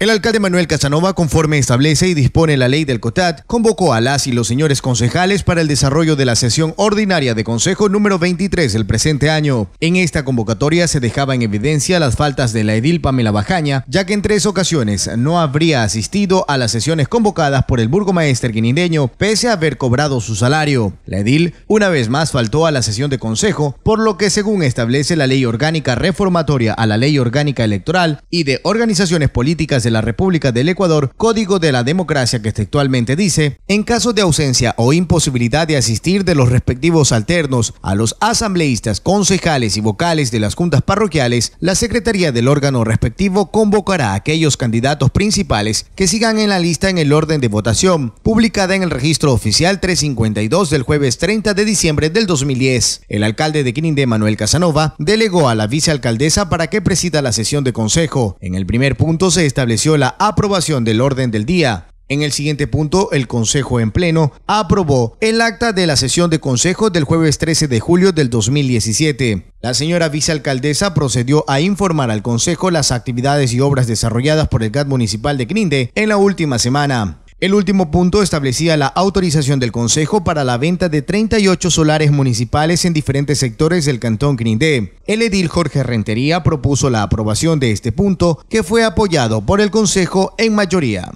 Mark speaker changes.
Speaker 1: El alcalde Manuel Casanova, conforme establece y dispone la ley del COTAT, convocó a las y los señores concejales para el desarrollo de la sesión ordinaria de Consejo número 23 del presente año. En esta convocatoria se dejaba en evidencia las faltas de la edil Pamela Bajaña, ya que en tres ocasiones no habría asistido a las sesiones convocadas por el burgomaestre guinindeño, pese a haber cobrado su salario. La edil una vez más faltó a la sesión de Consejo, por lo que según establece la ley orgánica reformatoria a la ley orgánica electoral y de organizaciones políticas la República del Ecuador, Código de la Democracia que textualmente dice, en caso de ausencia o imposibilidad de asistir de los respectivos alternos a los asambleístas, concejales y vocales de las juntas parroquiales, la Secretaría del órgano respectivo convocará a aquellos candidatos principales que sigan en la lista en el orden de votación, publicada en el registro oficial 352 del jueves 30 de diciembre del 2010. El alcalde de Quirindé, Manuel Casanova, delegó a la vicealcaldesa para que presida la sesión de consejo. En el primer punto se estableció la aprobación del orden del día. En el siguiente punto, el Consejo en Pleno aprobó el acta de la sesión de Consejo del jueves 13 de julio del 2017. La señora vicealcaldesa procedió a informar al Consejo las actividades y obras desarrolladas por el GAT municipal de Grinde en la última semana. El último punto establecía la autorización del Consejo para la venta de 38 solares municipales en diferentes sectores del Cantón Grindé. El edil Jorge Rentería propuso la aprobación de este punto, que fue apoyado por el Consejo en mayoría.